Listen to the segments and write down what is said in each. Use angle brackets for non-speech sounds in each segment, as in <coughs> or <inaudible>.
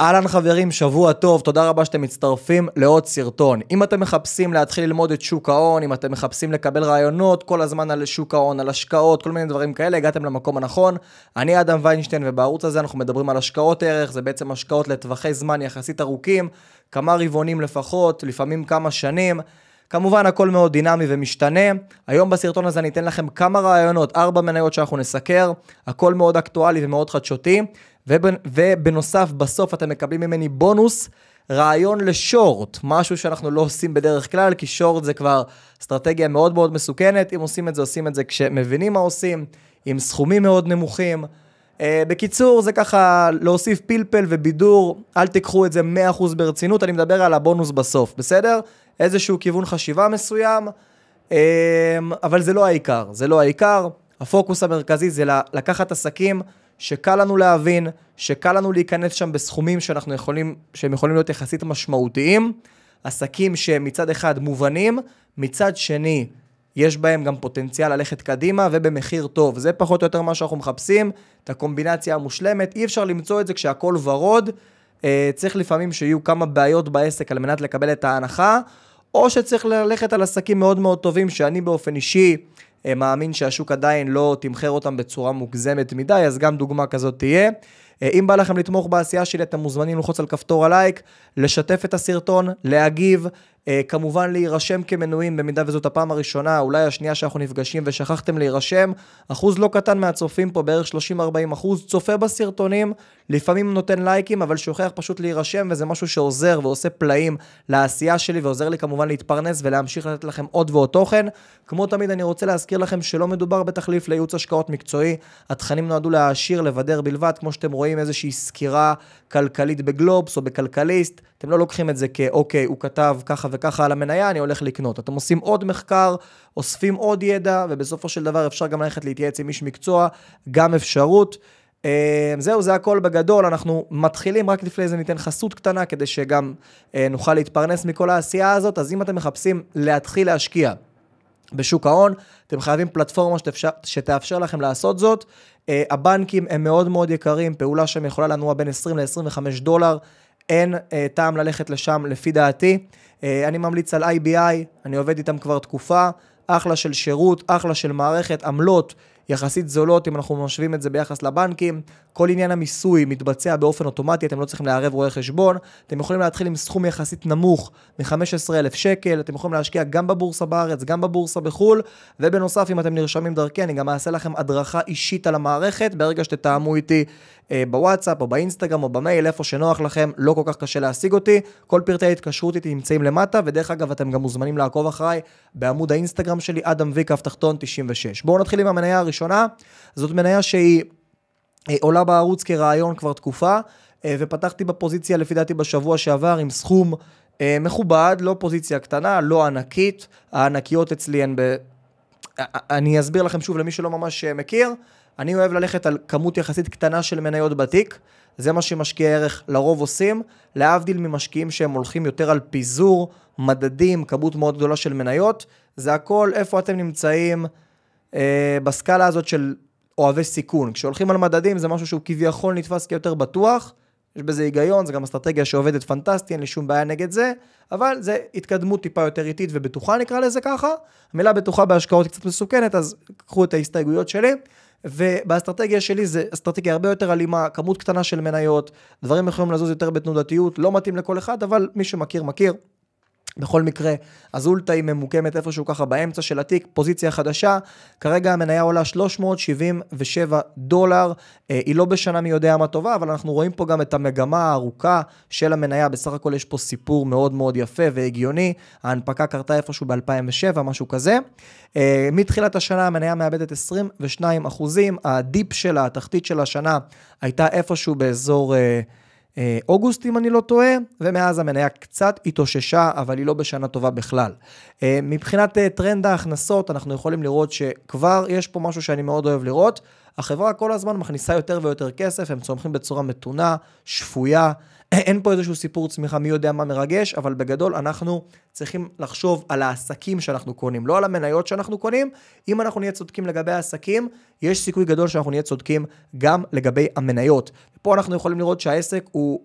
אהלן חברים, שבוע טוב, תודה רבה שאתם מצטרפים לעוד סרטון. אם אתם מחפשים להתחיל ללמוד את שוק ההון, אם אתם מחפשים לקבל רעיונות כל הזמן על שוק ההון, על השקעות, כל מיני דברים כאלה, הגעתם למקום הנכון. אני אדם ויינשטיין, ובערוץ הזה אנחנו מדברים על השקעות ערך, זה בעצם השקעות לטווחי זמן יחסית ארוכים, כמה רבעונים לפחות, לפעמים כמה שנים. כמובן הכל מאוד דינמי ומשתנה. היום בסרטון הזה אני אתן לכם כמה רעיונות, ארבע מניות שאנחנו נסקר, הכל מאוד אקטואלי ומאוד חדשותי. ובנ, ובנוסף, בסוף אתם מקבלים ממני בונוס, רעיון לשורט, משהו שאנחנו לא עושים בדרך כלל, כי שורט זה כבר אסטרטגיה מאוד מאוד מסוכנת, אם עושים את זה, עושים את זה כשמבינים מה עושים, עם סכומים מאוד נמוכים. Uh, בקיצור, זה ככה להוסיף פלפל ובידור, אל תיקחו את זה 100% ברצינות, אני מדבר על הבונוס בסוף, בסדר? איזשהו כיוון חשיבה מסוים, uh, אבל זה לא העיקר, זה לא העיקר. הפוקוס המרכזי זה לקחת עסקים שקל לנו להבין, שקל לנו להיכנס שם בסכומים שאנחנו יכולים, שהם יכולים להיות יחסית משמעותיים, עסקים שמצד אחד מובנים, מצד שני יש בהם גם פוטנציאל ללכת קדימה ובמחיר טוב. זה פחות או יותר מה שאנחנו מחפשים, את הקומבינציה המושלמת. אי אפשר למצוא את זה כשהכול ורוד. אה, צריך לפעמים שיהיו כמה בעיות בעסק על מנת לקבל את ההנחה, או שצריך ללכת על עסקים מאוד מאוד טובים, שאני באופן אישי אה, מאמין שהשוק עדיין לא תמחר אותם בצורה מוגזמת מדי, אז גם דוגמה כזאת תהיה. אה, אם בא לכם לתמוך בעשייה שלי, אתם מוזמנים ללחוץ על כפתור הלייק, לשתף את הסרטון, להגיב, אה, כמובן להירשם כמנויים במידה וזאת הפעם הראשונה, אולי השנייה שאנחנו נפגשים ושכחתם להירשם. אחוז לא קטן מהצופים פה, בערך 30-40 אחוז, צופה בסרטונים, לפעמים נותן לייקים, אבל שוכח פשוט להירשם, וזה משהו שעוזר ועושה פלאים לעשייה שלי, ועוזר לי כמובן להתפרנס ולהמשיך לתת לכם עוד ועוד תוכן. כמו תמיד, אני רוצה להזכיר לכם שלא מדובר בתחליף לייעוץ השקעות מקצועי, התכנים נועדו להעשיר, לבדר בלבד, כמו שאתם רואים איזושהי סקירה כלכלית בגלובס או בכלכליסט, אתם לא לוקחים את זה כאוקיי, הוא כתב ככה וככה על המניה אני הולך לקנות. אתם עושים עוד מחקר, אוספים עוד ידע, ובסופו של דבר אפשר גם ללכת להתייעץ עם איש מקצוע, גם אפשרות. אה, זהו, זה הכל בגדול, אנחנו מתחילים, רק לפני זה ניתן חסות קטנה כדי שגם אה, נוכל להתפרנס מכל העשייה הזאת, אז אם אתם מחפשים להתחיל להשקיע בשוק ההון, אתם חייבים פלטפורמה שתאפשר, שתאפשר לכם לעשות זאת. אה, הבנקים הם מאוד מאוד יקרים, פעולה שם יכולה לנוע בין 20 ל-25 דולר. אין אה, טעם ללכת לשם לפי דעתי. אה, אני ממליץ על IBI, אני עובד איתם כבר תקופה, אחלה של שירות, אחלה של מערכת, עמלות. יחסית זולות, אם אנחנו משווים את זה ביחס לבנקים, כל עניין המיסוי מתבצע באופן אוטומטי, אתם לא צריכים לערב רואה חשבון, אתם יכולים להתחיל עם סכום יחסית נמוך מ-15,000 שקל, אתם יכולים להשקיע גם בבורסה בארץ, גם בבורסה בחו"ל, ובנוסף, אם אתם נרשמים דרכי, אני גם אעשה לכם הדרכה אישית על המערכת, ברגע שתתאמו איתי אה, בוואטסאפ או באינסטגרם או במייל, איפה שנוח לכם, לא כל כך קשה להשיג אותי, כל פרטי ההתקשרות איתי נמצאים למטה, ודרך אגב, אתם גם מוזמנים לעקוב אחריי בעמוד האינסטגרם שלי, אדם וי, כף תחתון 96. בואו נתחיל עם המניה הראשונה, זאת מניה שהיא... אה, עולה בערוץ כרעיון כבר תקופה, אה, ופתחתי בפוזיציה לפי דעתי בשבוע שעבר עם סכום אה, מכובד, לא פוזיציה קטנה, לא ענקית, הענקיות אצלי הן ב... אני אסביר לכם שוב למי שלא ממש מכיר, אני אוהב ללכת על כמות יחסית קטנה של מניות בתיק, זה מה שמשקיעי ערך לרוב עושים, להבדיל ממשקיעים שהם הולכים יותר על פיזור, מדדים, כמות מאוד גדולה של מניות, זה הכל איפה אתם נמצאים אה, בסקאלה הזאת של אוהבי סיכון. כשהולכים על מדדים זה משהו שהוא כביכול נתפס כיותר בטוח, יש בזה היגיון, זו גם אסטרטגיה שעובדת פנטסטי, אין לי שום בעיה נגד זה, אבל זה התקדמות טיפה יותר איטית ובטוחה נקרא לזה ככה. המילה בטוחה בהשקעות היא קצת מסוכנת, אז קחו את ההסתייגויות שלי. ובאסטרטגיה שלי זה אסטרטגיה הרבה יותר אלימה, כמות קטנה של מניות, דברים יכולים לזוז יותר בתנודתיות, לא מתאים לכל אחד, אבל מי שמכיר מכיר. בכל מקרה, הזולטה היא ממוקמת איפשהו ככה באמצע של התיק, פוזיציה חדשה, כרגע המניה עולה 377 דולר, אה, היא לא בשנה מי יודע מה טובה, אבל אנחנו רואים פה גם את המגמה הארוכה של המניה, בסך הכל יש פה סיפור מאוד מאוד יפה והגיוני, ההנפקה קרתה איפשהו ב-2007, משהו כזה. אה, מתחילת השנה המניה מאבדת 22 אחוזים, הדיפ שלה, התחתית של השנה, הייתה איפשהו באזור... אה, אה, אוגוסט, אם אני לא טועה, ומאז המניה קצת התאוששה, אבל היא לא בשנה טובה בכלל. אה, מבחינת אה, טרנד ההכנסות, אנחנו יכולים לראות שכבר יש פה משהו שאני מאוד אוהב לראות. החברה כל הזמן מכניסה יותר ויותר כסף, הם צומחים בצורה מתונה, שפויה, אין פה איזשהו סיפור צמיחה מי יודע מה מרגש, אבל בגדול אנחנו צריכים לחשוב על העסקים שאנחנו קונים, לא על המניות שאנחנו קונים. אם אנחנו נהיה צודקים לגבי העסקים, יש סיכוי גדול שאנחנו נהיה צודקים גם לגבי המניות. פה אנחנו יכולים לראות שהעסק הוא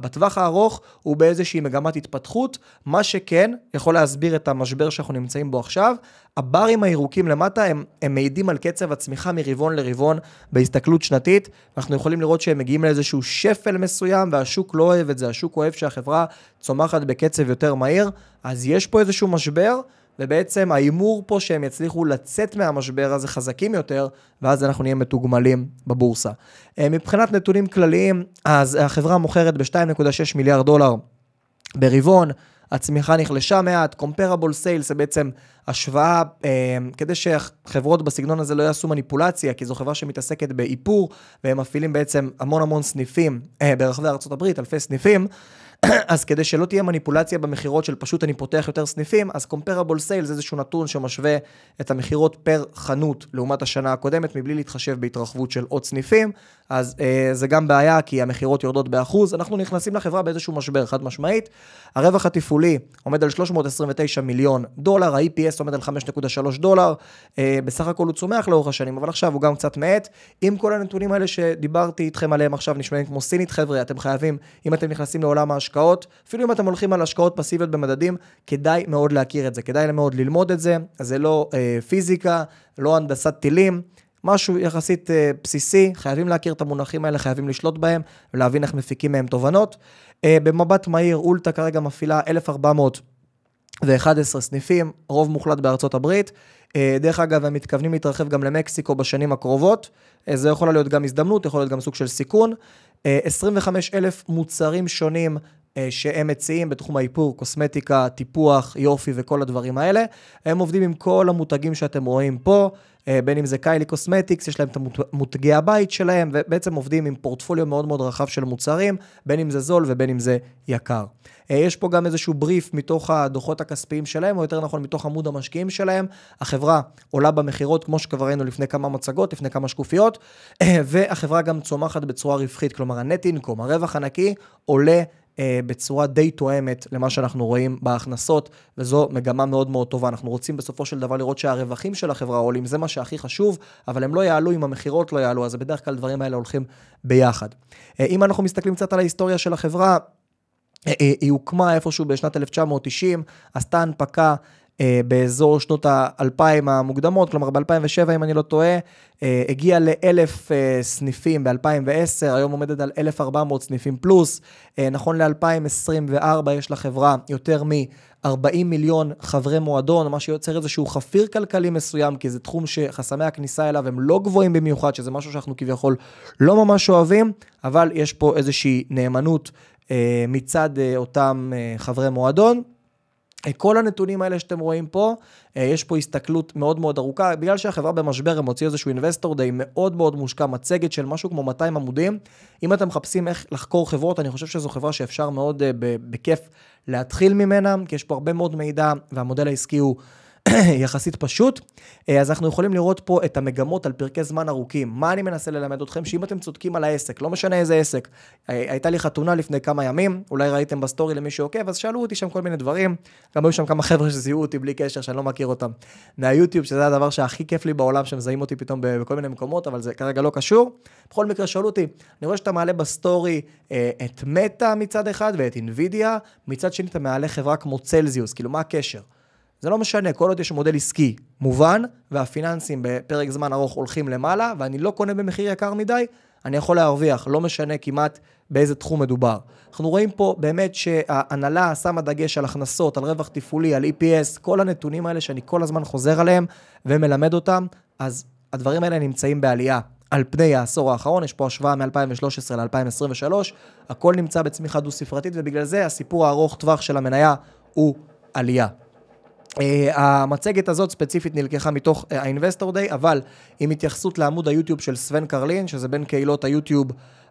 בטווח הארוך, הוא באיזושהי מגמת התפתחות. מה שכן, יכול להסביר את המשבר שאנחנו נמצאים בו עכשיו, הברים הירוקים למטה הם, הם מעידים על קצב הצמיחה מרבעון לרבעון בהסתכלות שנתית. אנחנו יכולים לראות שהם מגיעים לאיזשהו שפל מסוים והשוק לא אוהב את זה, השוק אוהב שהחברה צומחת בקצב יותר מהיר, אז יש פה איזשהו משבר, ובעצם ההימור פה שהם יצליחו לצאת מהמשבר הזה חזקים יותר, ואז אנחנו נהיה מתוגמלים בבורסה. אה, מבחינת נתונים כלליים, אז החברה מוכרת ב-2.6 מיליארד דולר ברבעון, הצמיחה נחלשה מעט, comparable sales זה בעצם השוואה, אה, כדי שחברות בסגנון הזה לא יעשו מניפולציה, כי זו חברה שמתעסקת באיפור, והם מפעילים בעצם המון המון סניפים אה, ברחבי ארה"ב, אלפי סניפים. אז כדי שלא תהיה מניפולציה במכירות של פשוט אני פותח יותר סניפים, אז comparable sale זה איזשהו נתון שמשווה את המכירות פר חנות לעומת השנה הקודמת, מבלי להתחשב בהתרחבות של עוד סניפים, אז אה, זה גם בעיה כי המכירות יורדות באחוז, אנחנו נכנסים לחברה באיזשהו משבר חד משמעית. הרווח התפעולי עומד על 329 מיליון דולר, ה-EPS עומד על 5.3 דולר, אה, בסך הכל הוא צומח לאורך השנים, אבל עכשיו הוא גם קצת מאט. עם כל הנתונים האלה שדיברתי איתכם עליהם עכשיו נשמעים כמו סינית, חבר'ה, אתם חייבים, אם אתם נכנסים לעולם ההשקעה, השקעות, אפילו אם אתם הולכים על השקעות פסיביות במדדים, כדאי מאוד להכיר את זה, כדאי מאוד ללמוד את זה, זה לא אה, פיזיקה, לא הנדסת טילים, משהו יחסית אה, בסיסי, חייבים להכיר את המונחים האלה, חייבים לשלוט בהם, ולהבין איך מפיקים מהם תובנות. אה, במבט מהיר, אולטה כרגע מפעילה 1,411 סניפים, רוב מוחלט בארצות הברית. אה, דרך אגב, הם מתכוונים להתרחב גם למקסיקו בשנים הקרובות. אה, זה יכול להיות גם הזדמנות, יכול להיות גם סוג של סיכון. 25 אה, אלף מוצרים שונים אה, שהם מציעים בתחום האיפור, קוסמטיקה, טיפוח, יופי וכל הדברים האלה. הם עובדים עם כל המותגים שאתם רואים פה. אה, בין אם זה קיילי קוסמטיקס, יש להם את מותגי הבית שלהם, ובעצם עובדים עם פורטפוליו מאוד מאוד רחב של מוצרים, בין אם זה זול ובין אם זה יקר. אה, יש פה גם איזשהו בריף מתוך הדוחות הכספיים שלהם, או יותר נכון מתוך עמוד המשקיעים שלהם. החברה עולה במכירות, כמו שכבר ראינו לפני כמה מצגות, לפני כמה שקופיות, אה, והחברה גם צומחת בצורה רווחית, כלומר הנט אינקום, הרווח הנקי, עולה אה, בצורה די תואמת למה שאנחנו רואים בהכנסות, וזו מגמה מאוד מאוד טובה. אנחנו רוצים בסופו של דבר לראות שהרווחים של החברה עולים, זה מה שהכי חשוב, אבל הם לא יעלו אם המכירות לא יעלו, אז בדרך כלל הדברים האלה הולכים ביחד. אה, אם אנחנו מסתכלים קצת על ההיסטוריה של החברה, אה, אה, היא הוקמה איפשהו בשנת 1990, עשתה הנפקה אה, באזור שנות האלפיים המוקדמות, כלומר ב-2007 אם אני לא טועה, אה, הגיע לאלף אה, סניפים ב-2010, היום עומדת על 1,400 סניפים פלוס. אה, נכון ל-2024 יש לחברה יותר מ-40 מיליון חברי מועדון, מה שיוצר איזשהו חפיר כלכלי מסוים, כי זה תחום שחסמי הכניסה אליו הם לא גבוהים במיוחד, שזה משהו שאנחנו כביכול לא ממש אוהבים, אבל יש פה איזושהי נאמנות אה, מצד אה, אותם אה, חברי מועדון. כל הנתונים האלה שאתם רואים פה, אה, יש פה הסתכלות מאוד מאוד ארוכה, בגלל שהחברה במשבר, הם הוציאו איזשהו אינבסטור די מאוד מאוד מושקע, מצגת של משהו כמו 200 עמודים. אם אתם מחפשים איך לחקור חברות, אני חושב שזו חברה שאפשר מאוד אה, בכיף להתחיל ממנה, כי יש פה הרבה מאוד מידע, והמודל העסקי הוא יחסית פשוט. אה, אז אנחנו יכולים לראות פה את המגמות על פרקי זמן ארוכים. מה אני מנסה ללמד אתכם? שאם אתם צודקים על העסק, לא משנה איזה עסק. אה, הייתה לי חתונה לפני כמה ימים, אולי ראיתם בסטורי למי שעוקב, אז שאלו אותי שם כל מיני דברים. גם היו שם כמה חבר'ה שזיהו אותי בלי קשר, שאני לא מכיר אותם. מהיוטיוב, שזה הדבר שהכי כיף לי בעולם, שמזהים אותי פתאום בכל מיני מקומות, אבל זה כרגע לא קשור. בכל מקרה, שאלו אותי, אני רואה שאתה מעלה בסטורי אה, את מטא מצד אחד ואת אינווידיה, מצד שני אתה מעלה חברה כמו צלזיוס, כאילו מה הקשר? זה לא משנה, כל עוד יש מודל עסקי מובן, והפיננסים בפרק זמן ארוך הולכים למעלה, ואני לא קונה במחיר יקר מדי, אני יכול להרוויח, לא משנה כמעט באיזה תחום מדובר. אנחנו רואים פה באמת שההנהלה שמה דגש על הכנסות, על רווח תפעולי, על EPS, כל הנתונים האלה שאני כל הזמן חוזר עליהם ומלמד אותם, אז הדברים האלה נמצאים בעלייה. על פני העשור האחרון, יש פה השוואה מ-2013 ל-2023, הכל נמצא בצמיחה דו-ספרתית, ובגלל זה הסיפור הארוך טווח של המניה הוא עלייה. Uh, המצגת הזאת ספציפית נלקחה מתוך uh, ה-Investor Day, אבל עם התייחסות לעמוד היוטיוב של סוון קרלין, שזה בין קהילות היוטיוב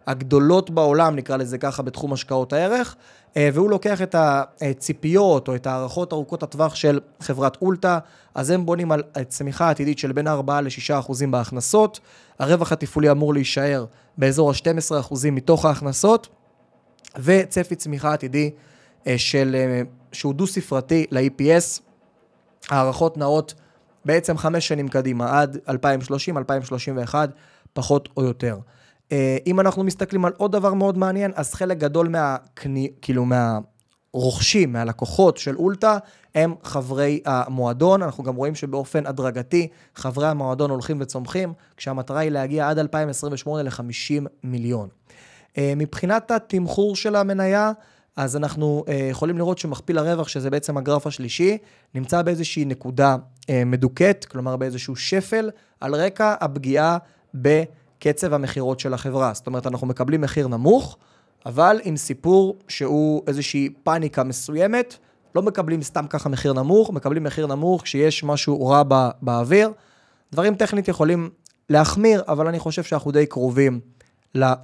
הגדולות בעולם, נקרא לזה ככה, בתחום השקעות הערך, uh, והוא לוקח את הציפיות או את ההערכות ארוכות הטווח של חברת אולטה, אז הם בונים על צמיחה עתידית של בין 4 ל-6% בהכנסות, הרווח התפעולי אמור להישאר באזור ה-12% מתוך ההכנסות, וצפי צמיחה עתידי uh, של, uh, שהוא דו-ספרתי ל-EPS. הערכות נעות בעצם חמש שנים קדימה, עד 2030, 2031, פחות או יותר. אה, אם אנחנו מסתכלים על עוד דבר מאוד מעניין, אז חלק גדול מה... כאילו מה... רוכשים מהלקוחות של אולטה הם חברי המועדון. אנחנו גם רואים שבאופן הדרגתי חברי המועדון הולכים וצומחים, כשהמטרה היא להגיע עד 2028 ל-50 מיליון. אה, מבחינת התמחור של המניה, אז אנחנו אה, יכולים לראות שמכפיל הרווח, שזה בעצם הגרף השלישי, נמצא באיזושהי נקודה אה, מדוכאת, כלומר באיזשהו שפל, על רקע הפגיעה בקצב המכירות של החברה. זאת אומרת, אנחנו מקבלים מחיר נמוך, אבל עם סיפור שהוא איזושהי פאניקה מסוימת, לא מקבלים סתם ככה מחיר נמוך, מקבלים מחיר נמוך כשיש משהו רע בא, באוויר. דברים טכנית יכולים להחמיר, אבל אני חושב שאנחנו די קרובים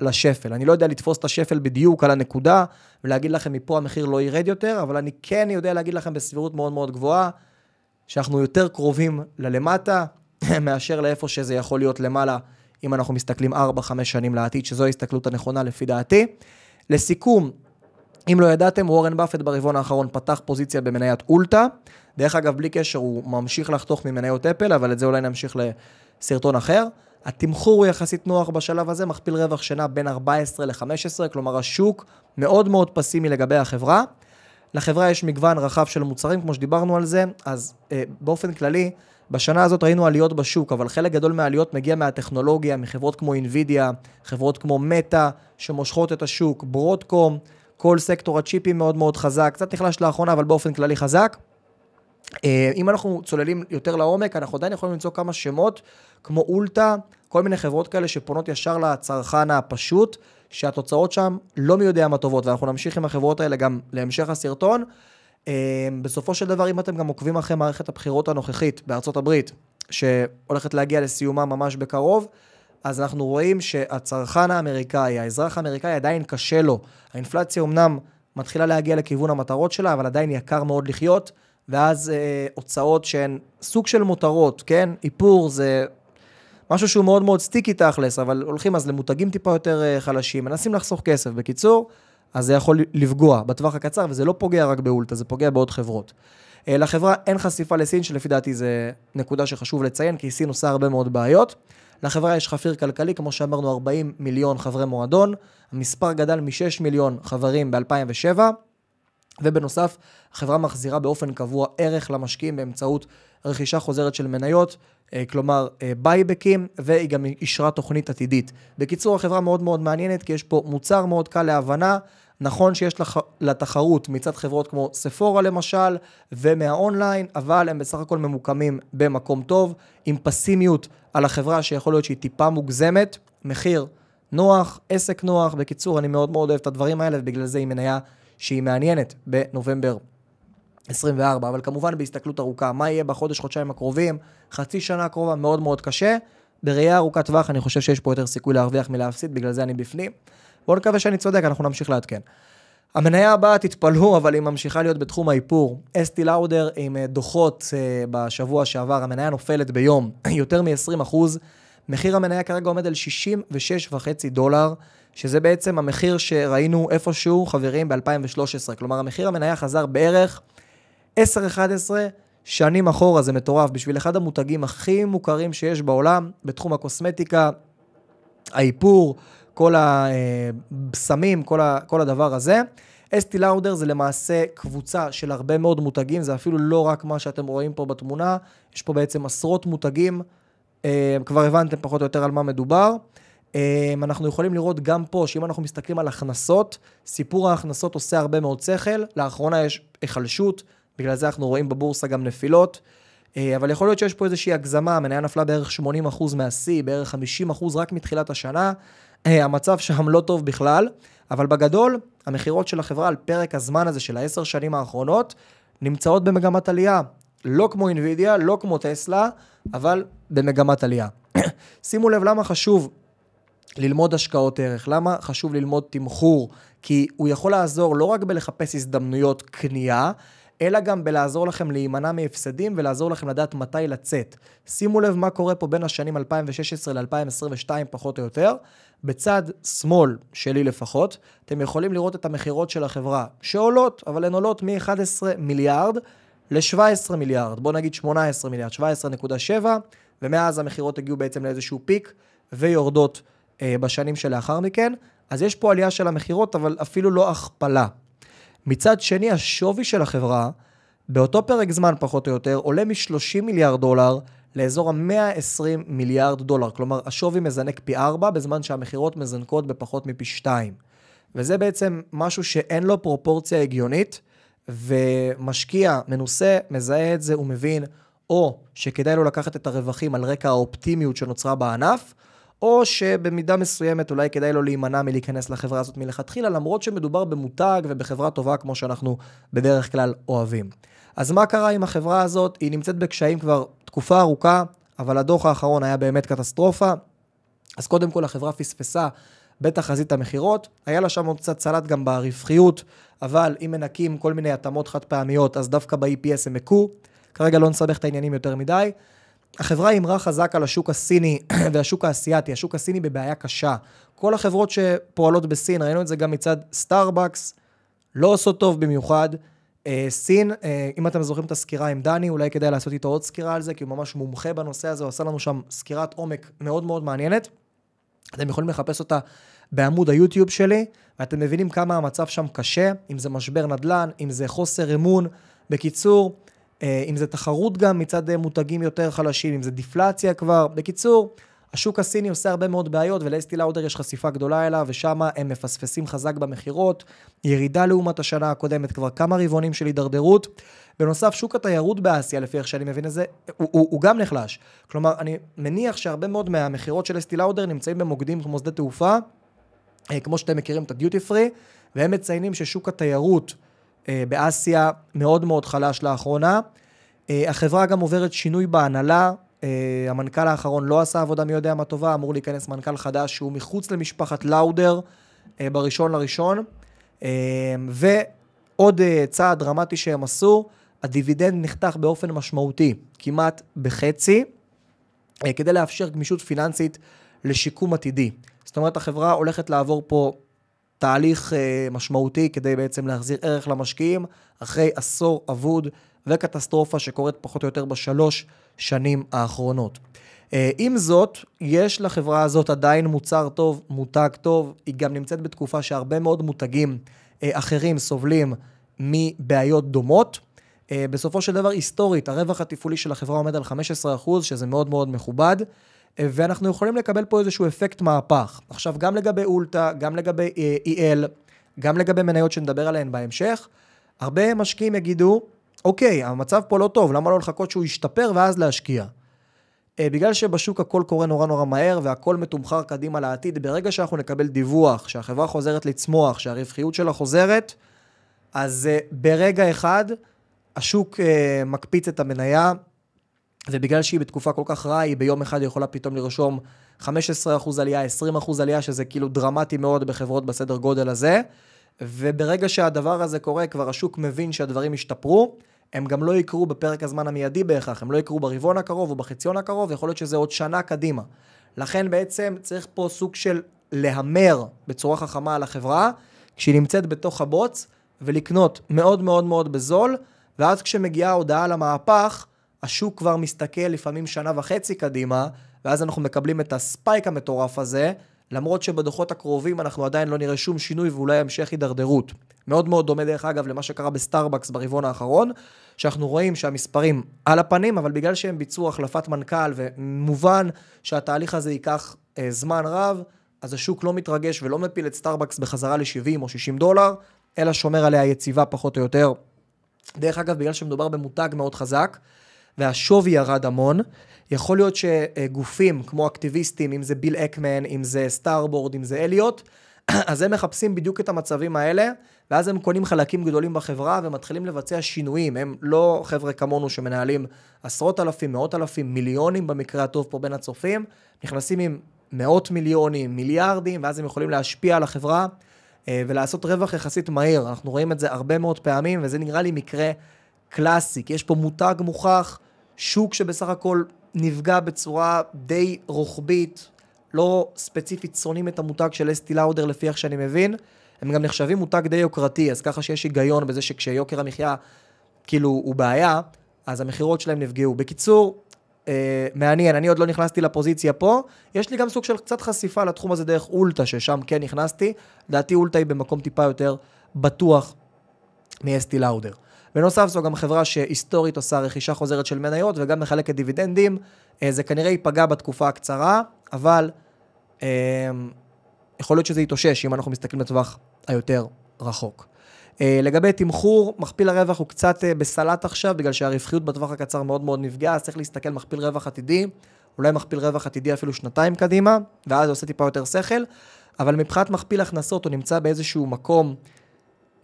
לשפל. אני לא יודע לתפוס את השפל בדיוק על הנקודה ולהגיד לכם מפה המחיר לא ירד יותר, אבל אני כן יודע להגיד לכם בסבירות מאוד מאוד גבוהה, שאנחנו יותר קרובים ללמטה <laughs> מאשר לאיפה שזה יכול להיות למעלה, אם אנחנו מסתכלים 4-5 שנים לעתיד, שזו ההסתכלות הנכונה לפי דעתי. לסיכום, אם לא ידעתם, וורן באפט ברבעון האחרון פתח פוזיציה במניית אולטה. דרך אגב, בלי קשר, הוא ממשיך לחתוך ממניות אפל, אבל את זה אולי נמשיך לסרטון אחר. התמחור הוא יחסית נוח בשלב הזה, מכפיל רווח שנע בין 14 ל-15, כלומר השוק מאוד מאוד פסימי לגבי החברה. לחברה יש מגוון רחב של מוצרים, כמו שדיברנו על זה, אז אה, באופן כללי, בשנה הזאת ראינו עליות בשוק, אבל חלק גדול מהעליות מגיע מהטכנולוגיה, מחברות כמו אינווידיה, חברות כמו מטא, שמושכות את השוק, ברודקום, כל סקטור הצ'יפים מאוד מאוד חזק, קצת נחלש לאחרונה, אבל באופן כללי חזק. אה, אם אנחנו צוללים יותר לעומק, אנחנו עדיין יכולים למצוא כמה שמות, כמו אולטה, כל מיני חברות כאלה שפונות ישר לצרכן הפשוט, שהתוצאות שם לא מי יודע מה טובות, ואנחנו נמשיך עם החברות האלה גם להמשך הסרטון. אה, בסופו של דבר, אם אתם גם עוקבים אחרי מערכת הבחירות הנוכחית בארצות הברית, שהולכת להגיע לסיומה ממש בקרוב, אז אנחנו רואים שהצרכן האמריקאי, האזרח האמריקאי עדיין קשה לו. האינפלציה אמנם מתחילה להגיע לכיוון המטרות שלה, אבל עדיין יקר מאוד לחיות. ואז אה, הוצאות שהן סוג של מותרות, כן? איפור זה משהו שהוא מאוד מאוד סטיקי תכלס, אבל הולכים אז למותגים טיפה יותר אה, חלשים, מנסים לחסוך כסף. בקיצור, אז זה יכול לפגוע בטווח הקצר, וזה לא פוגע רק באולטה, זה פוגע בעוד חברות. אה, לחברה אין חשיפה לסין, שלפי דעתי זה נקודה שחשוב לציין, כי סין עושה הרבה מאוד בעיות. לחברה יש חפיר כלכלי, כמו שאמרנו, 40 מיליון חברי מועדון, המספר גדל מ-6 מיליון חברים ב-2007. ובנוסף, החברה מחזירה באופן קבוע ערך למשקיעים באמצעות רכישה חוזרת של מניות, אה, כלומר בייבקים, אה, והיא גם אישרה תוכנית עתידית. בקיצור, החברה מאוד מאוד מעניינת, כי יש פה מוצר מאוד קל להבנה. נכון שיש לח... לתחרות מצד חברות כמו ספורה למשל, ומהאונליין, אבל הם בסך הכל ממוקמים במקום טוב, עם פסימיות על החברה שיכול להיות שהיא טיפה מוגזמת, מחיר נוח, עסק נוח, בקיצור, אני מאוד מאוד אוהב את הדברים האלה, ובגלל זה היא מניה שהיא מעניינת בנובמבר 24, אבל כמובן בהסתכלות ארוכה, מה יהיה בחודש, חודשיים הקרובים, חצי שנה הקרובה, מאוד מאוד קשה. בראייה ארוכת טווח אני חושב שיש פה יותר סיכוי להרוויח מלהפסיד, בגלל זה אני בפנים. בואו נקווה שאני צודק, אנחנו נמשיך לעדכן. המניה הבאה, תתפלאו, אבל היא ממשיכה להיות בתחום האיפור. אסטי לאודר עם אה, דוחות אה, בשבוע שעבר, המניה נופלת ביום <coughs> יותר מ-20%. מחיר המניה כרגע עומד על 66.5 דולר. שזה בעצם המחיר שראינו איפשהו, חברים, ב-2013. כלומר, המחיר המניה חזר בערך 10-11 שנים אחורה, זה מטורף. בשביל אחד המותגים הכי מוכרים שיש בעולם, בתחום הקוסמטיקה, האיפור, כל הבשמים, כל, ה, כל הדבר הזה. אסטי לאודר זה למעשה קבוצה של הרבה מאוד מותגים, זה אפילו לא רק מה שאתם רואים פה בתמונה, יש פה בעצם עשרות מותגים, אה, כבר הבנתם פחות או יותר על מה מדובר. אמ, אנחנו יכולים לראות גם פה, שאם אנחנו מסתכלים על הכנסות, סיפור ההכנסות עושה הרבה מאוד שכל. לאחרונה יש היחלשות, בגלל זה אנחנו רואים בבורסה גם נפילות. אה, אבל יכול להיות שיש פה איזושהי הגזמה, המניה נפלה בערך 80% מהשיא, בערך 50% רק מתחילת השנה. אה, המצב שם לא טוב בכלל, אבל בגדול, המכירות של החברה על פרק הזמן הזה של העשר שנים האחרונות, נמצאות במגמת עלייה. לא כמו אינווידיה, לא כמו טסלה, אבל במגמת עלייה. <clears throat> שימו לב למה חשוב ללמוד השקעות ערך. למה חשוב ללמוד תמחור? כי הוא יכול לעזור לא רק בלחפש הזדמנויות קנייה, אלא גם בלעזור לכם להימנע מהפסדים ולעזור לכם לדעת מתי לצאת. שימו לב מה קורה פה בין השנים 2016 ל-2022 פחות או יותר. בצד שמאל, שלי לפחות, אתם יכולים לראות את המכירות של החברה, שעולות, אבל הן עולות מ-11 מיליארד ל-17 מיליארד, בואו נגיד 18 מיליארד, 17.7, ומאז המכירות הגיעו בעצם לאיזשהו פיק ויורדות. אה, בשנים שלאחר מכן. אז יש פה עלייה של המכירות, אבל אפילו לא הכפלה. מצד שני, השווי של החברה, באותו פרק זמן פחות או יותר, עולה מ-30 מיליארד דולר לאזור ה-120 מיליארד דולר. כלומר, השווי מזנק פי 4, בזמן שהמכירות מזנקות בפחות מפי 2. וזה בעצם משהו שאין לו פרופורציה הגיונית, ומשקיע מנוסה מזהה את זה ומבין, או שכדאי לו לקחת את הרווחים על רקע האופטימיות שנוצרה בענף, או שבמידה מסוימת אולי כדאי לו להימנע מלהיכנס לחברה הזאת מלכתחילה, למרות שמדובר במותג ובחברה טובה כמו שאנחנו בדרך כלל אוהבים. אז מה קרה עם החברה הזאת? היא נמצאת בקשיים כבר תקופה ארוכה, אבל הדוח האחרון היה באמת קטסטרופה. אז קודם כל החברה פספסה בתחזית המכירות, היה לה שם עוד קצת סלט גם ברווחיות, אבל אם מנקים כל מיני התאמות חד פעמיות, אז דווקא ב-EPS הם הכו. כרגע לא נסבך את העניינים יותר מדי. החברה הימרה חזק על השוק הסיני <clears throat> והשוק האסייתי. השוק הסיני בבעיה קשה. כל החברות שפועלות בסין, ראינו את זה גם מצד סטארבקס, לא עושות טוב במיוחד. אה, סין, אה, אם אתם זוכרים את הסקירה עם דני, אולי כדאי לעשות איתו עוד סקירה על זה, כי הוא ממש מומחה בנושא הזה, הוא עשה לנו שם סקירת עומק מאוד מאוד מעניינת. אתם יכולים לחפש אותה בעמוד היוטיוב שלי, ואתם מבינים כמה המצב שם קשה, אם זה משבר נדל"ן, אם זה חוסר אמון. בקיצור, אה, אם זה תחרות גם מצד אה, מותגים יותר חלשים, אם זה דיפלציה כבר. בקיצור, השוק הסיני עושה הרבה מאוד בעיות, ולאסטי לאודר יש חשיפה גדולה אליו, ושם הם מפספסים חזק במכירות, ירידה לעומת השנה הקודמת, כבר כמה רבעונים של הידרדרות. בנוסף, שוק התיירות באסיה, לפי איך שאני מבין את זה, הוא, הוא, הוא גם נחלש. כלומר, אני מניח שהרבה מאוד מהמכירות של אסטי לאודר נמצאים במוקדים כמו שדה תעופה, אה, כמו שאתם מכירים את הדיוטי פרי, והם מציינים ששוק התיירות... אה, באסיה מאוד מאוד חלש לאחרונה. אה, החברה גם עוברת שינוי בהנהלה, אה, המנכ"ל האחרון לא עשה עבודה מי יודע מה טובה, אמור להיכנס מנכ"ל חדש שהוא מחוץ למשפחת לאודר בראשון לראשון. ועוד צעד דרמטי שהם עשו, הדיבידנד נחתך באופן משמעותי, כמעט בחצי, כדי לאפשר גמישות פיננסית לשיקום עתידי. זאת אומרת, החברה הולכת לעבור פה תהליך אה, משמעותי כדי בעצם להחזיר ערך למשקיעים אחרי עשור אבוד וקטסטרופה שקורית פחות או יותר בשלוש שנים האחרונות. אה, עם זאת, יש לחברה הזאת עדיין מוצר טוב, מותג טוב, היא גם נמצאת בתקופה שהרבה מאוד מותגים אה, אחרים סובלים מבעיות דומות. אה, בסופו של דבר, היסטורית, הרווח התפעולי של החברה עומד על 15%, שזה מאוד מאוד מכובד. ואנחנו יכולים לקבל פה איזשהו אפקט מהפך. עכשיו, גם לגבי אולטה, גם לגבי אה, EL, גם לגבי מניות שנדבר עליהן בהמשך, הרבה משקיעים יגידו, אוקיי, המצב פה לא טוב, למה לא לחכות שהוא ישתפר ואז להשקיע? אה, בגלל שבשוק הכל קורה נורא נורא מהר והכל מתומחר קדימה לעתיד, ברגע שאנחנו נקבל דיווח שהחברה חוזרת לצמוח, שהרווחיות שלה חוזרת, אז אה, ברגע אחד השוק מקפיץ את המניה, ובגלל שהיא בתקופה כל כך רעה, היא ביום אחד יכולה פתאום לרשום 15% עלייה, 20% עלייה, שזה כאילו דרמטי מאוד בחברות בסדר גודל הזה. וברגע שהדבר הזה קורה, כבר השוק מבין שהדברים השתפרו. הם גם לא יקרו בפרק הזמן המיידי בהכרח, הם לא יקרו ברבעון הקרוב או בחציון הקרוב, יכול להיות שזה עוד שנה קדימה. לכן בעצם צריך פה סוג של להמר בצורה חכמה על החברה, כשהיא נמצאת בתוך הבוץ, ולקנות מאוד מאוד מאוד בזול, ואז כשמגיעה ההודעה למהפך, השוק כבר מסתכל לפעמים שנה וחצי קדימה, ואז אנחנו מקבלים את הספייק המטורף הזה, למרות שבדוחות הקרובים אנחנו עדיין לא נראה שום שינוי ואולי המשך הידרדרות. מאוד מאוד דומה דרך אגב למה שקרה בסטארבקס ברבעון האחרון, שאנחנו רואים שהמספרים על הפנים, אבל בגלל שהם ביצעו החלפת מנכ"ל ומובן שהתהליך הזה ייקח אה, זמן רב, אז השוק לא מתרגש ולא מפיל את סטארבקס בחזרה ל-70 או 60 דולר, אלא שומר עליה יציבה פחות או יותר. דרך אגב, בגלל שמדובר במותג מאוד חזק, והשווי ירד המון. יכול להיות שגופים כמו אקטיביסטים, אם זה ביל אקמן, אם זה סטארבורד, אם זה אליוט, <clears throat> אז הם מחפשים בדיוק את המצבים האלה, ואז הם קונים חלקים גדולים בחברה ומתחילים לבצע שינויים. הם לא חבר'ה כמונו שמנהלים עשרות אלפים, מאות אלפים, מיליונים במקרה הטוב פה בין הצופים, נכנסים עם מאות מיליונים, מיליארדים, ואז הם יכולים להשפיע על החברה אה, ולעשות רווח יחסית מהיר. אנחנו רואים את זה הרבה מאוד פעמים, וזה נראה לי מקרה קלאסי, כי יש פה מותג מוכח. שוק שבסך הכל נפגע בצורה די רוחבית, לא ספציפית שונאים את המותג של אסטי לאודר לפי איך שאני מבין, הם גם נחשבים מותג די יוקרתי, אז ככה שיש היגיון בזה שכשיוקר המחיה כאילו הוא בעיה, אז המכירות שלהם נפגעו. בקיצור, אה, מעניין, אני עוד לא נכנסתי לפוזיציה פה, יש לי גם סוג של קצת חשיפה לתחום הזה דרך אולטה, ששם כן נכנסתי, לדעתי אולטה היא במקום טיפה יותר בטוח מאסטי לאודר. בנוסף, זו גם חברה שהיסטורית עושה רכישה חוזרת של מניות וגם מחלקת דיווידנדים. אה, זה כנראה ייפגע בתקופה הקצרה, אבל אמ, יכול להיות שזה יתאושש אם אנחנו מסתכלים לטווח היותר רחוק. אה, לגבי תמחור, מכפיל הרווח הוא קצת אה, בסלט עכשיו, בגלל שהרווחיות בטווח הקצר מאוד מאוד נפגעה, אז צריך להסתכל מכפיל רווח עתידי, אולי מכפיל רווח עתידי אפילו שנתיים קדימה, ואז זה עושה טיפה יותר שכל, אבל מבחינת מכפיל הכנסות הוא נמצא באיזשהו מקום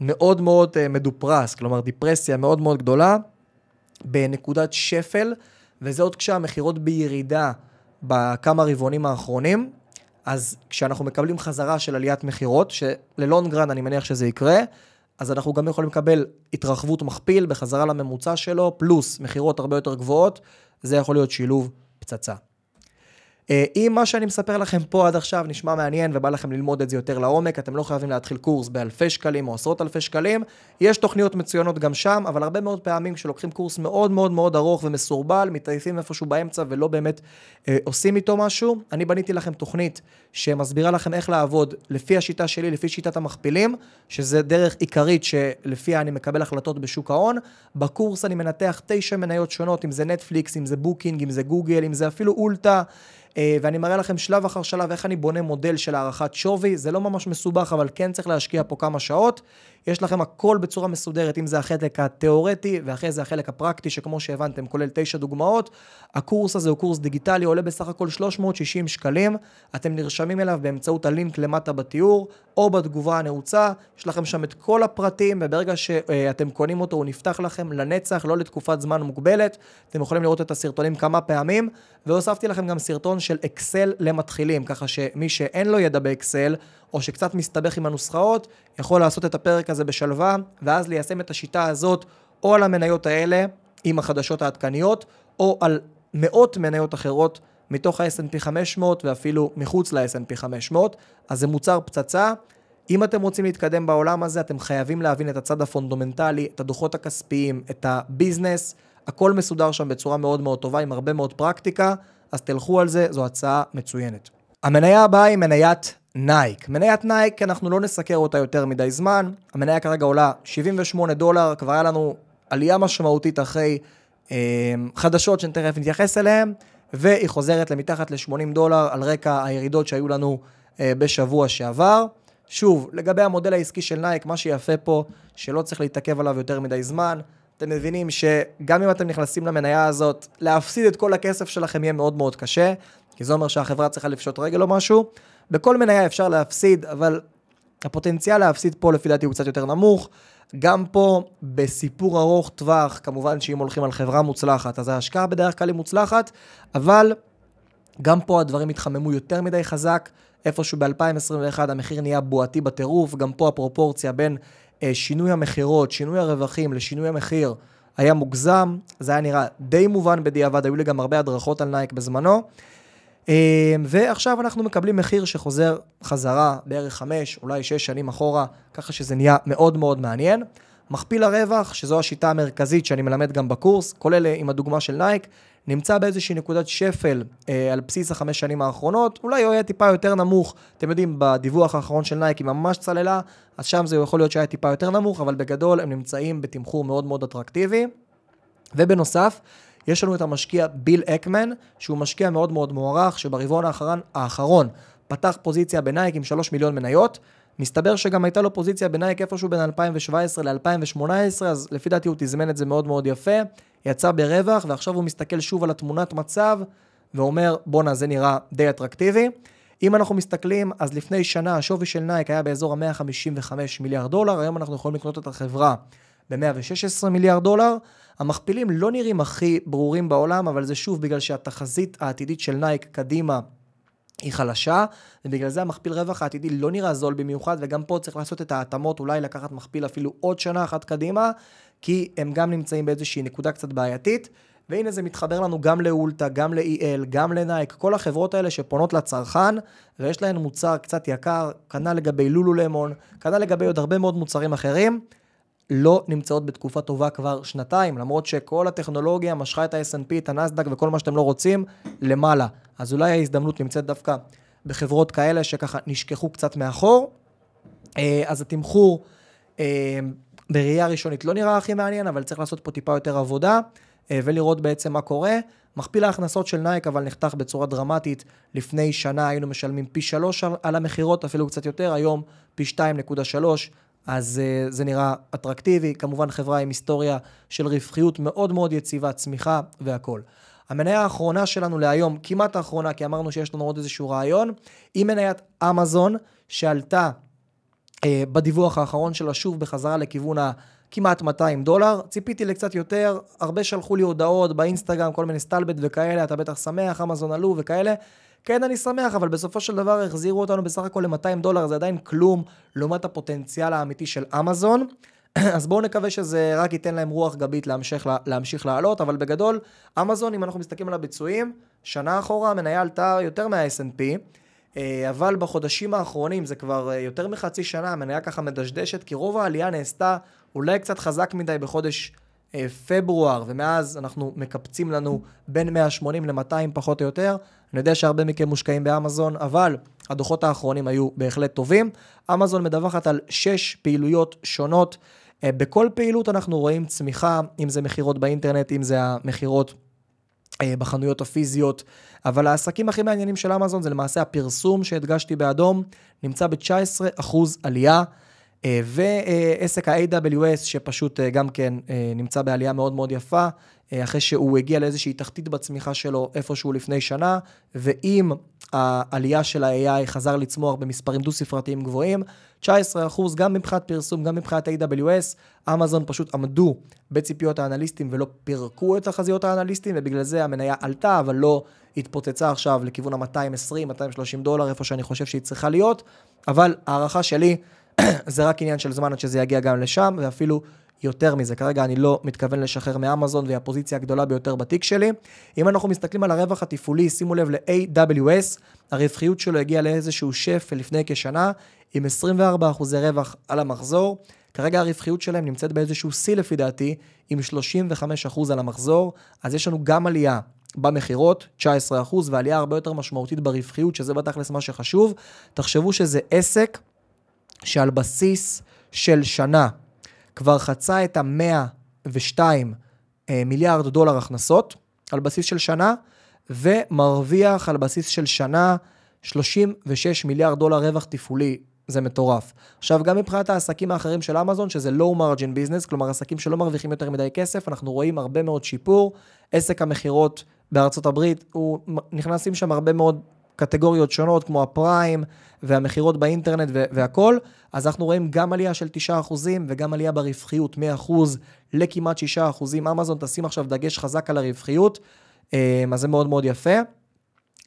מאוד מאוד אה, מדופרס, כלומר דיפרסיה מאוד מאוד גדולה, בנקודת שפל, וזה עוד כשהמכירות בירידה בכמה רבעונים האחרונים. אז כשאנחנו מקבלים חזרה של עליית מכירות, שללונגרנד אני מניח שזה יקרה, אז אנחנו גם יכולים לקבל התרחבות מכפיל בחזרה לממוצע שלו, פלוס מכירות הרבה יותר גבוהות, זה יכול להיות שילוב פצצה. אה, אם מה שאני מספר לכם פה עד עכשיו נשמע מעניין ובא לכם ללמוד את זה יותר לעומק, אתם לא חייבים להתחיל קורס באלפי שקלים או עשרות אלפי שקלים, יש תוכניות מצוינות גם שם, אבל הרבה מאוד פעמים כשלוקחים קורס מאוד מאוד מאוד ארוך ומסורבל, מתעייפים איפשהו באמצע ולא באמת אה, עושים איתו משהו. אני בניתי לכם תוכנית שמסבירה לכם איך לעבוד לפי השיטה שלי, לפי שיטת המכפילים, שזה דרך עיקרית שלפיה אני מקבל החלטות בשוק ההון. בקורס אני מנתח תשע מניות שונות, אם זה נטפליקס, אם זה בוקינג, אם זה גוגל, אם זה אפילו אולטה. אה, ואני מראה לכם שלב אחר שלב איך אני בונה מודל של הערכת שווי, זה לא ממש מסובך, אבל כן צריך להשקיע פה כמה שעות. יש לכם הכל בצורה מסודרת, אם זה החלק התיאורטי ואחרי זה החלק הפרקטי, שכמו שהבנתם כולל תשע דוגמאות. הקורס הזה הוא קורס דיגיטלי, עולה בסך הכל 360 שקלים. אתם נרשמים אליו באמצעות הלינק למטה בתיאור, או בתגובה הנעוצה, יש לכם שם את כל הפרטים, וברגע שאתם קונים אותו הוא נפתח לכם לנצח, לא לתקופת זמן מוגבלת. אתם יכולים לראות את הסרטונים כמה פעמים, והוספתי לכם גם סרטון של אקסל למתחילים, ככה שמי שאין לו ידע באקסל, או שקצת מסתבך עם הנוסחאות, יכול לעשות את הפרק הזה בשלווה, ואז ליישם את השיטה הזאת או על המניות האלה עם החדשות העדכניות, או על מאות מניות אחרות מתוך ה-S&P 500 ואפילו מחוץ ל-S&P 500, אז זה מוצר פצצה. אם אתם רוצים להתקדם בעולם הזה, אתם חייבים להבין את הצד הפונדומנטלי, את הדוחות הכספיים, את הביזנס, הכל מסודר שם בצורה מאוד מאוד טובה, עם הרבה מאוד פרקטיקה, אז תלכו על זה, זו הצעה מצוינת. המניה הבאה היא מניית נייק. מניית נייק, אנחנו לא נסקר אותה יותר מדי זמן. המניה כרגע עולה 78 דולר, כבר היה לנו עלייה משמעותית אחרי אה, חדשות שתכף נתייחס אליהן, והיא חוזרת למתחת ל-80 דולר על רקע הירידות שהיו לנו אה, בשבוע שעבר. שוב, לגבי המודל העסקי של נייק, מה שיפה פה, שלא צריך להתעכב עליו יותר מדי זמן. אתם מבינים שגם אם אתם נכנסים למניה הזאת, להפסיד את כל הכסף שלכם יהיה מאוד מאוד קשה, כי זה אומר שהחברה צריכה לפשוט רגל או משהו. בכל מניה אפשר להפסיד, אבל הפוטנציאל להפסיד פה לפי דעתי הוא קצת יותר נמוך. גם פה, בסיפור ארוך טווח, כמובן שאם הולכים על חברה מוצלחת, אז ההשקעה בדרך כלל היא מוצלחת, אבל גם פה הדברים התחממו יותר מדי חזק. איפשהו ב-2021 המחיר נהיה בועתי בטירוף, גם פה הפרופורציה בין אה, שינוי המכירות, שינוי הרווחים לשינוי המחיר היה מוגזם, זה היה נראה די מובן בדיעבד, היו לי גם הרבה הדרכות על נייק בזמנו. אמ, ועכשיו אנחנו מקבלים מחיר שחוזר חזרה בערך חמש, אולי שש שנים אחורה, ככה שזה נהיה מאוד מאוד מעניין. מכפיל הרווח, שזו השיטה המרכזית שאני מלמד גם בקורס, כולל אה, עם הדוגמה של נייק, נמצא באיזושהי נקודת שפל אה, על בסיס החמש שנים האחרונות, אולי הוא היה טיפה יותר נמוך, אתם יודעים, בדיווח האחרון של נייק היא ממש צללה, אז שם זה יכול להיות שהיה טיפה יותר נמוך, אבל בגדול הם נמצאים בתמחור מאוד מאוד אטרקטיבי. ובנוסף, יש לנו את המשקיע ביל אקמן, שהוא משקיע מאוד מאוד מוערך, שברבעון האחרון, האחרון פתח פוזיציה בנייק עם 3 מיליון מניות. מסתבר שגם הייתה לו פוזיציה בנייק איפשהו בין 2017 ל-2018, אז לפי דעתי הוא תזמן את זה מאוד מאוד יפה, יצא ברווח, ועכשיו הוא מסתכל שוב על התמונת מצב, ואומר, בואנה, זה נראה די אטרקטיבי. אם אנחנו מסתכלים, אז לפני שנה השווי של נייק היה באזור ה-155 מיליארד דולר, היום אנחנו יכולים לקנות את החברה ב-116 מיליארד דולר. המכפילים לא נראים הכי ברורים בעולם, אבל זה שוב בגלל שהתחזית העתידית של נייק קדימה היא חלשה, ובגלל זה המכפיל רווח העתידי לא נראה זול במיוחד, וגם פה צריך לעשות את ההתאמות, אולי לקחת מכפיל אפילו עוד שנה אחת קדימה, כי הם גם נמצאים באיזושהי נקודה קצת בעייתית. והנה זה מתחבר לנו גם לאולטה, גם ל-EL, גם לנייק, כל החברות האלה שפונות לצרכן, ויש להן מוצר קצת יקר, כנ"ל לגבי לולו למון, כנ"ל לגבי עוד הרבה מאוד מוצרים אחרים. לא נמצאות בתקופה טובה כבר שנתיים, למרות שכל הטכנולוגיה משכה את ה snp את הנסדק וכל מה שאתם לא רוצים, למעלה. אז אולי ההזדמנות נמצאת דווקא בחברות כאלה שככה נשכחו קצת מאחור. אה, אז התמחור אה, בראייה ראשונית לא נראה הכי מעניין, אבל צריך לעשות פה טיפה יותר עבודה אה, ולראות בעצם מה קורה. מכפיל ההכנסות של נייק אבל נחתך בצורה דרמטית. לפני שנה היינו משלמים פי שלוש על המכירות, אפילו קצת יותר, היום פי 2.3. אז uh, זה נראה אטרקטיבי. כמובן, חברה עם היסטוריה של רווחיות מאוד מאוד יציבה, צמיחה והכול. המניה האחרונה שלנו להיום, כמעט האחרונה, כי אמרנו שיש לנו עוד איזשהו רעיון, היא מניית אמזון, שעלתה uh, בדיווח האחרון שלה שוב בחזרה לכיוון ה... כמעט 200 דולר, ציפיתי לקצת יותר, הרבה שלחו לי הודעות באינסטגרם, כל מיני סטלבט וכאלה, אתה בטח שמח, אמזון עלו וכאלה. כן, אני שמח, אבל בסופו של דבר החזירו אותנו בסך הכל ל-200 דולר, זה עדיין כלום לעומת הפוטנציאל האמיתי של אמזון. <clears throat> אז בואו נקווה שזה רק ייתן להם רוח גבית להמשיך, להמשיך לעלות, אבל בגדול, אמזון, אם אנחנו מסתכלים על הביצועים, שנה אחורה המניה עלתה יותר מה-S&P, אה, אבל בחודשים האחרונים, זה כבר אה, יותר מחצי שנה, המניה ככה מדשדשת, כי רוב העלייה נעשתה אולי קצת חזק מדי בחודש אה, פברואר, ומאז אנחנו מקפצים לנו בין 180 ל-200 פחות או יותר, אני יודע שהרבה מכם מושקעים באמזון, אבל הדוחות האחרונים היו בהחלט טובים. אמזון מדווחת על 6 פעילויות שונות. אה, בכל פעילות אנחנו רואים צמיחה, אם זה מכירות באינטרנט, אם זה המכירות אה, בחנויות הפיזיות, אבל העסקים הכי מעניינים של אמזון זה למעשה הפרסום שהדגשתי באדום, נמצא ב-19% עלייה. אה, ועסק ה-AWS שפשוט גם כן נמצא בעלייה מאוד מאוד יפה, אה, אחרי שהוא הגיע לאיזושהי תחתית בצמיחה שלו איפשהו לפני שנה, ואם העלייה של ה-AI חזר לצמוח במספרים דו-ספרתיים גבוהים, 19% גם מבחינת פרסום, גם מבחינת AWS, אמזון פשוט עמדו בציפיות האנליסטים ולא פירקו את תחזיות האנליסטים, ובגלל זה המניה עלתה, אבל לא התפוצצה עכשיו לכיוון ה-220-230 דולר, איפה שאני חושב שהיא צריכה להיות, אבל ההערכה שלי, <clears throat> זה רק עניין של זמן עד שזה יגיע גם לשם, ואפילו יותר מזה. כרגע אני לא מתכוון לשחרר מאמזון, והיא הפוזיציה הגדולה ביותר בתיק שלי. אם אנחנו מסתכלים על הרווח התפעולי, שימו לב ל-AWS, הרווחיות שלו הגיעה לאיזשהו שפל לפני כשנה, עם 24 אחוזי רווח על המחזור. כרגע הרווחיות שלהם נמצאת באיזשהו שיא לפי דעתי, עם 35% אחוז על המחזור, אז יש לנו גם עלייה במכירות, 19%, ועלייה הרבה יותר משמעותית ברווחיות, שזה בתכלס מה שחשוב. תחשבו שזה עסק שעל בסיס של שנה כבר חצה את ה-102 אה, מיליארד דולר הכנסות על בסיס של שנה, ומרוויח על בסיס של שנה 36 מיליארד דולר רווח תפעולי. זה מטורף. עכשיו, גם מבחינת העסקים האחרים של אמזון, שזה low margin business, כלומר עסקים שלא מרוויחים יותר מדי כסף, אנחנו רואים הרבה מאוד שיפור. עסק המכירות בארצות הברית, הוא, נכנסים שם הרבה מאוד קטגוריות שונות כמו הפריים והמכירות באינטרנט והכול, אז אנחנו רואים גם עלייה של 9% וגם עלייה ברווחיות, מ-1% לכמעט 6%. אמזון תשים עכשיו דגש חזק על הרווחיות, אמ, אז זה מאוד מאוד יפה.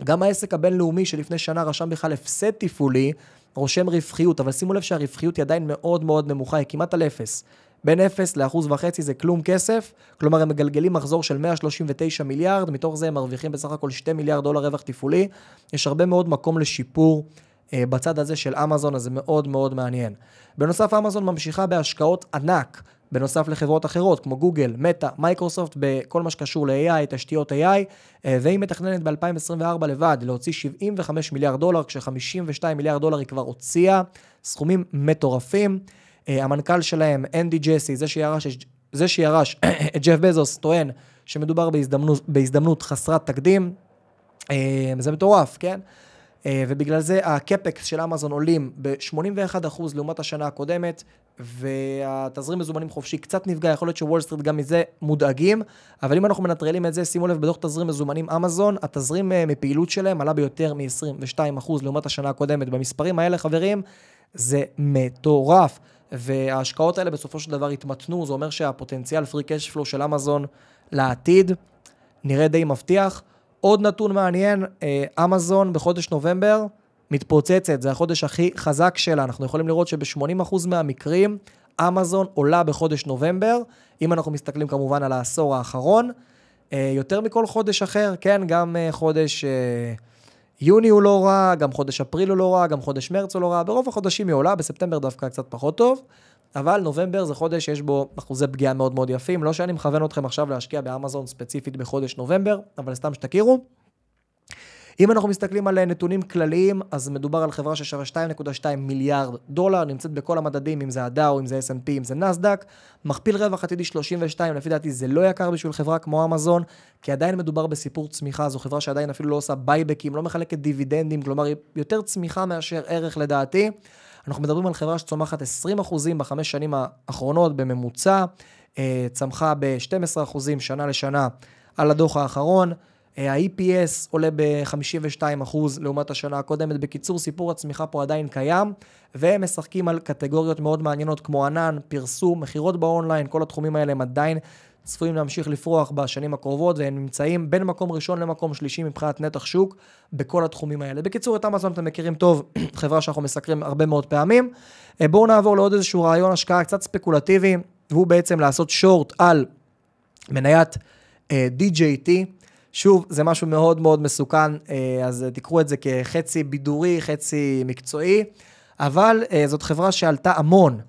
גם העסק הבינלאומי שלפני שנה רשם בכלל הפסד תפעולי, רושם רווחיות, אבל שימו לב שהרווחיות היא עדיין מאוד מאוד נמוכה, היא כמעט על אפס. בין 0 ל-1.5 זה כלום כסף, כלומר הם מגלגלים מחזור של 139 מיליארד, מתוך זה הם מרוויחים בסך הכל 2 מיליארד דולר רווח תפעולי. יש הרבה מאוד מקום לשיפור אה, בצד הזה של אמזון, אז זה מאוד מאוד מעניין. בנוסף, אמזון ממשיכה בהשקעות ענק. בנוסף לחברות אחרות כמו גוגל, מטא, מייקרוסופט, בכל מה שקשור ל-AI, תשתיות AI, אה, והיא מתכננת ב-2024 לבד להוציא 75 מיליארד דולר, כש-52 מיליארד דולר היא כבר הוציאה, סכומים מטורפים. אה, המנכ"ל שלהם, אנדי ג'סי, זה שירש, זה שירש <clears throat> את ג'ף בזוס, טוען שמדובר בהזדמנות, בהזדמנות חסרת תקדים. אה, זה מטורף, כן? אה, ובגלל זה הקפקס של אמזון עולים ב-81% לעומת השנה הקודמת, והתזרים מזומנים חופשי קצת נפגע, יכול להיות שוול סטריט גם מזה מודאגים, אבל אם אנחנו מנטרלים את זה, שימו לב, בדוח תזרים מזומנים אמזון, התזרים מפעילות שלהם עלה ביותר מ-22% לעומת השנה הקודמת. במספרים האלה, חברים, זה מטורף. וההשקעות האלה בסופו של דבר התמתנו, זה אומר שהפוטנציאל free cash flow של אמזון לעתיד נראה די מבטיח. עוד נתון מעניין, אה, אמזון בחודש נובמבר מתפוצצת, זה החודש הכי חזק שלה, אנחנו יכולים לראות שב-80% מהמקרים אמזון עולה בחודש נובמבר, אם אנחנו מסתכלים כמובן על העשור האחרון, אה, יותר מכל חודש אחר, כן, גם אה, חודש... יוני הוא לא רע, גם חודש אפריל הוא לא רע, גם חודש מרץ הוא לא רע, ברוב החודשים היא עולה, בספטמבר דווקא קצת פחות טוב, אבל נובמבר זה חודש שיש בו אחוזי פגיעה מאוד מאוד יפים, לא שאני מכוון אתכם עכשיו להשקיע באמזון ספציפית בחודש נובמבר, אבל סתם שתכירו. אם אנחנו מסתכלים על אה, נתונים כלליים, אז מדובר על חברה ששווה 2.2 מיליארד דולר, נמצאת בכל המדדים, אם זה הדאו, אם זה S&P, אם זה נסדק, מכפיל רווח עתידי 32, לפי דעתי זה לא יקר בשביל חברה כמו אמזון, כי עדיין מדובר בסיפור צמיחה, זו חברה שעדיין אפילו לא עושה בייבקים, לא מחלקת דיווידנדים, כלומר היא יותר צמיחה מאשר ערך לדעתי. אנחנו מדברים על חברה שצומחת 20% בחמש שנים האחרונות בממוצע, אה, צמחה ב-12% שנה לשנה על הדוח האחרון. ה-EPS עולה ב-52% לעומת השנה הקודמת. בקיצור, סיפור הצמיחה פה עדיין קיים, והם משחקים על קטגוריות מאוד מעניינות כמו ענן, פרסום, מכירות באונליין, כל התחומים האלה הם עדיין צפויים להמשיך לפרוח בשנים הקרובות, והם נמצאים בין מקום ראשון למקום שלישי מבחינת נתח שוק בכל התחומים האלה. בקיצור, את אמזון אתם מכירים טוב, <clears throat> חברה שאנחנו מסקרים הרבה מאוד פעמים. אה, בואו נעבור לעוד איזשהו רעיון השקעה קצת ספקולטיבי, והוא בעצם לעשות שורט על מניית uh, אה, DJT. שוב, זה משהו מאוד מאוד מסוכן, אה, אז תקחו את זה כחצי בידורי, חצי מקצועי, אבל אה, זאת חברה שעלתה המון.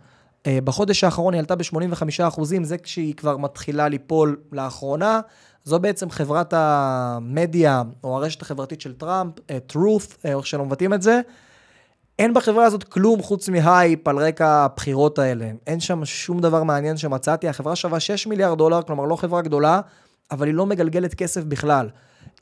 אה, בחודש האחרון היא עלתה ב-85%, זה כשהיא כבר מתחילה ליפול לאחרונה. זו בעצם חברת המדיה, או הרשת החברתית של טראמפ, טרוף, איך שלא מבטאים את זה. אין בחברה הזאת כלום חוץ מהייפ על רקע הבחירות האלה. אין שם שום דבר מעניין שמצאתי. החברה שווה 6 מיליארד דולר, כלומר לא חברה גדולה. אבל היא לא מגלגלת כסף בכלל.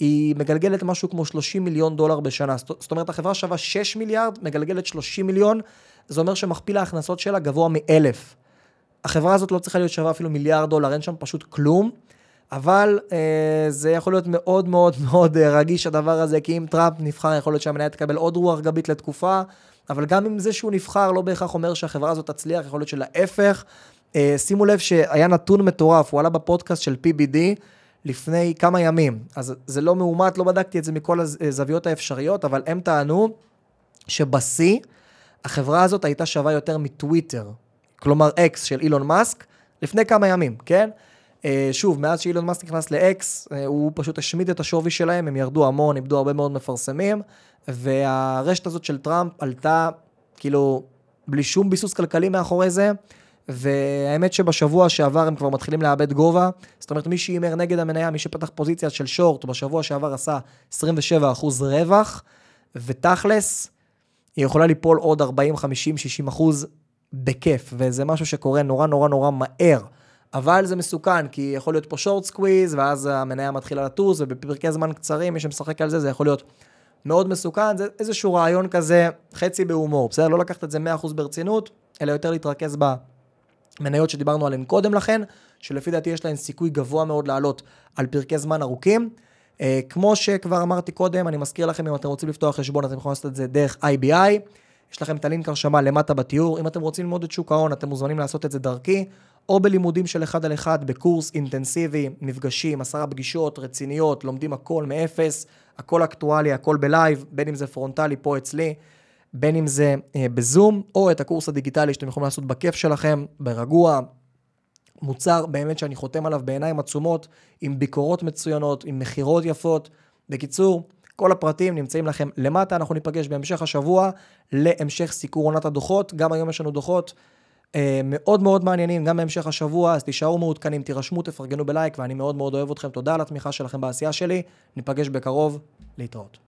היא מגלגלת משהו כמו 30 מיליון דולר בשנה. זאת אומרת, החברה שווה 6 מיליארד, מגלגלת 30 מיליון, זה אומר שמכפיל ההכנסות שלה גבוה מאלף. החברה הזאת לא צריכה להיות שווה אפילו מיליארד דולר, אין שם פשוט כלום, אבל אה, זה יכול להיות מאוד מאוד <laughs> מאוד אה, רגיש הדבר הזה, כי אם טראמפ נבחר, יכול להיות שהמניה תקבל עוד רוח גבית לתקופה, אבל גם אם זה שהוא נבחר לא בהכרח אומר שהחברה הזאת תצליח, יכול להיות שלהפך. אה, שימו לב שהיה נתון מטורף, הוא עלה בפודקאסט של PBD, לפני כמה ימים. אז זה לא מאומת, לא בדקתי את זה מכל הזוויות אה, האפשריות, אבל הם טענו שבשיא החברה הזאת הייתה שווה יותר מטוויטר, כלומר אקס של אילון מאסק, לפני כמה ימים, כן? אה, שוב, מאז שאילון מאסק נכנס לאקס, אה, הוא פשוט השמיד את השווי שלהם, הם ירדו המון, איבדו הרבה מאוד מפרסמים, והרשת הזאת של טראמפ עלתה, כאילו, בלי שום ביסוס כלכלי מאחורי זה. והאמת שבשבוע שעבר הם כבר מתחילים לאבד גובה, זאת אומרת מי שהימר נגד המניה, מי שפתח פוזיציה של שורט, בשבוע שעבר עשה 27% רווח, ותכלס, היא יכולה ליפול עוד 40, 50, 60 אחוז בכיף, וזה משהו שקורה נורא נורא נורא מהר. אבל זה מסוכן, כי יכול להיות פה שורט סקוויז, ואז המניה מתחילה לטוס, ובפרקי זמן קצרים, מי שמשחק על זה, זה יכול להיות מאוד מסוכן. זה איזשהו רעיון כזה, חצי בהומור, בסדר? לא לקחת את זה 100% ברצינות, אלא יותר להתרכז ב... מניות שדיברנו עליהן קודם לכן, שלפי דעתי יש להן סיכוי גבוה מאוד לעלות על פרקי זמן ארוכים. Uh, כמו שכבר אמרתי קודם, אני מזכיר לכם, אם אתם רוצים לפתוח חשבון, אתם יכולים לעשות את זה דרך IBI. יש לכם את הלינק הרשמה למטה בתיאור. אם אתם רוצים ללמוד את שוק ההון, אתם מוזמנים לעשות את זה דרכי, או בלימודים של אחד על אחד, בקורס אינטנסיבי, מפגשים, עשרה פגישות רציניות, לומדים הכל מאפס, הכל אקטואלי, הכל בלייב, בין אם זה פרונטלי פה אצלי. בין אם זה אה, בזום, או את הקורס הדיגיטלי שאתם יכולים לעשות בכיף שלכם, ברגוע. מוצר באמת שאני חותם עליו בעיניים עצומות, עם ביקורות מצוינות, עם מכירות יפות. בקיצור, כל הפרטים נמצאים לכם למטה, אנחנו ניפגש בהמשך השבוע להמשך סיקור עונת הדוחות, גם היום יש לנו דוחות אה, מאוד מאוד מעניינים, גם בהמשך השבוע, אז תישארו מעודכנים, תירשמו, תפרגנו בלייק, ואני מאוד מאוד אוהב אתכם, תודה על התמיכה שלכם בעשייה שלי, ניפגש בקרוב, להתראות.